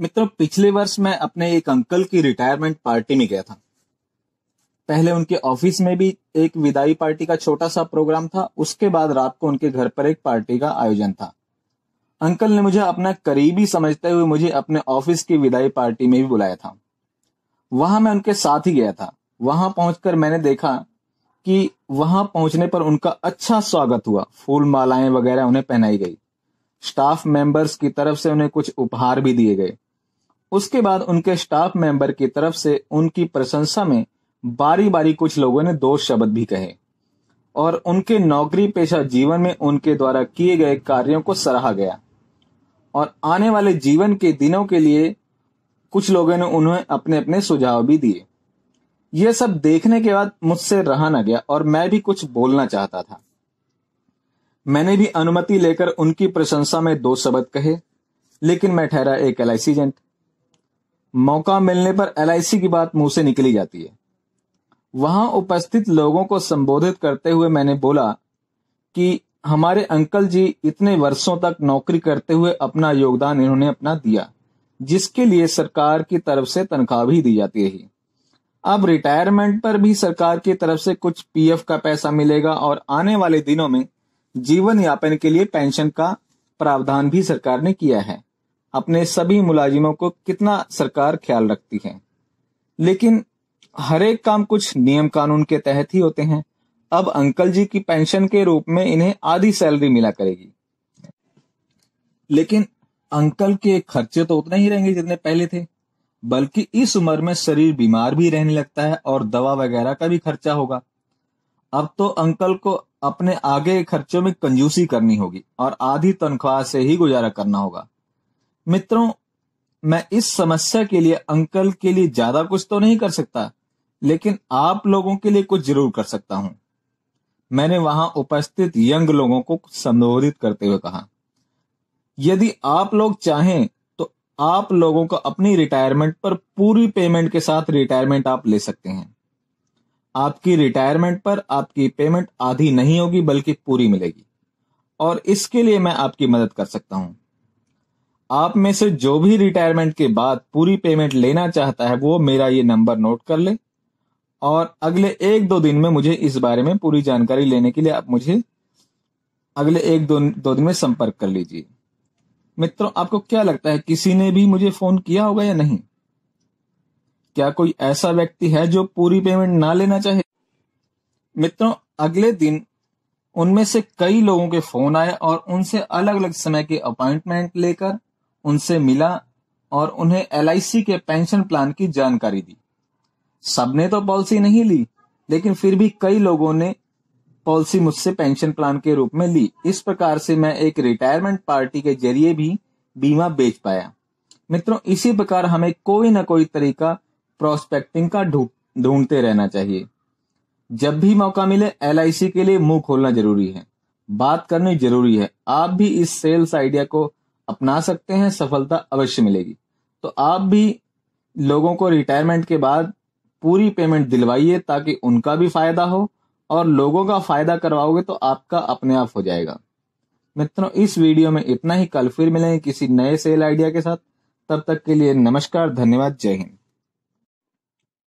मित्रों पिछले वर्ष मैं अपने एक अंकल की रिटायरमेंट पार्टी में गया था पहले उनके ऑफिस में भी एक विदाई पार्टी का छोटा सा प्रोग्राम था उसके बाद रात को उनके घर पर एक पार्टी का आयोजन था अंकल ने मुझे अपना करीबी समझते हुए मुझे अपने ऑफिस की विदाई पार्टी में भी बुलाया था वहां मैं उनके साथ ही गया था वहां पहुंचकर मैंने देखा कि वहां पहुंचने पर उनका अच्छा स्वागत हुआ फूल मालाएं वगैरह उन्हें पहनाई गई स्टाफ मेंबर्स की तरफ से उन्हें कुछ उपहार भी दिए गए उसके बाद उनके स्टाफ मेंबर की तरफ से उनकी प्रशंसा में बारी बारी कुछ लोगों ने दो शब्द भी कहे और उनके नौकरी पेशा जीवन में उनके द्वारा किए गए कार्यों को सराहा गया और आने वाले जीवन के दिनों के लिए कुछ लोगों ने उन्हें अपने अपने सुझाव भी दिए यह सब देखने के बाद मुझसे रहा न गया और मैं भी कुछ बोलना चाहता था मैंने भी अनुमति लेकर उनकी प्रशंसा में दो शब्द कहे लेकिन मैं ठहरा एक एल एजेंट मौका मिलने पर एल की बात मुंह से निकली जाती है वहां उपस्थित लोगों को संबोधित करते हुए मैंने बोला कि हमारे अंकल जी इतने वर्षों तक नौकरी करते हुए अपना योगदान इन्होंने अपना दिया जिसके लिए सरकार की तरफ से तनख्वाह भी दी जाती रही अब रिटायरमेंट पर भी सरकार की तरफ से कुछ पीएफ का पैसा मिलेगा और आने वाले दिनों में जीवन यापन के लिए पेंशन का प्रावधान भी सरकार ने किया है अपने सभी मुलाजिमों को कितना सरकार ख्याल रखती है लेकिन हर एक काम कुछ नियम कानून के तहत ही होते हैं अब अंकल जी की पेंशन के रूप में इन्हें आधी सैलरी मिला करेगी लेकिन अंकल के खर्चे तो उतने ही रहेंगे जितने पहले थे बल्कि इस उम्र में शरीर बीमार भी रहने लगता है और दवा वगैरह का भी खर्चा होगा अब तो अंकल को अपने आगे खर्चों में कंजूसी करनी होगी और आधी तनख्वाह से ही गुजारा करना होगा मित्रों मैं इस समस्या के लिए अंकल के लिए ज्यादा कुछ तो नहीं कर सकता लेकिन आप लोगों के लिए कुछ जरूर कर सकता हूं मैंने वहां उपस्थित यंग लोगों को संबोधित करते हुए कहा यदि आप लोग चाहें तो आप लोगों को अपनी रिटायरमेंट पर पूरी पेमेंट के साथ रिटायरमेंट आप ले सकते हैं आपकी रिटायरमेंट पर आपकी पेमेंट आधी नहीं होगी बल्कि पूरी मिलेगी और इसके लिए मैं आपकी मदद कर सकता हूं आप में से जो भी रिटायरमेंट के बाद पूरी पेमेंट लेना चाहता है वो मेरा ये नंबर नोट कर ले और अगले एक दो दिन में मुझे इस बारे में पूरी जानकारी लेने के लिए आप मुझे अगले एक दो दो दिन में संपर्क कर लीजिए मित्रों आपको क्या लगता है किसी ने भी मुझे फोन किया होगा या नहीं क्या कोई ऐसा व्यक्ति है जो पूरी पेमेंट ना लेना चाहे मित्रों अगले दिन उनमें से कई लोगों के फोन आए और उनसे अलग अलग समय के अपॉइंटमेंट लेकर उनसे मिला और उन्हें एल के पेंशन प्लान की जानकारी दी सबने तो पॉलिसी नहीं ली लेकिन फिर भी कई लोगों ने पॉलिसी मुझसे पेंशन प्लान के रूप में ली इस प्रकार से मैं एक रिटायरमेंट पार्टी के जरिए भी बीमा बेच पाया मित्रों इसी प्रकार हमें कोई ना कोई तरीका प्रोस्पेक्टिंग का ढूंढते रहना चाहिए जब भी मौका मिले एल के लिए मुंह खोलना जरूरी है बात करनी जरूरी है आप भी इस सेल्स आइडिया को अपना सकते हैं सफलता अवश्य मिलेगी तो आप भी लोगों को रिटायरमेंट के बाद पूरी पेमेंट दिलवाइए ताकि उनका भी फायदा हो और लोगों का फायदा करवाओगे तो आपका अपने आप हो जाएगा मित्रों इस वीडियो में इतना ही कल फिर मिलेंगे किसी नए सेल आइडिया के साथ तब तक के लिए नमस्कार धन्यवाद जय हिंद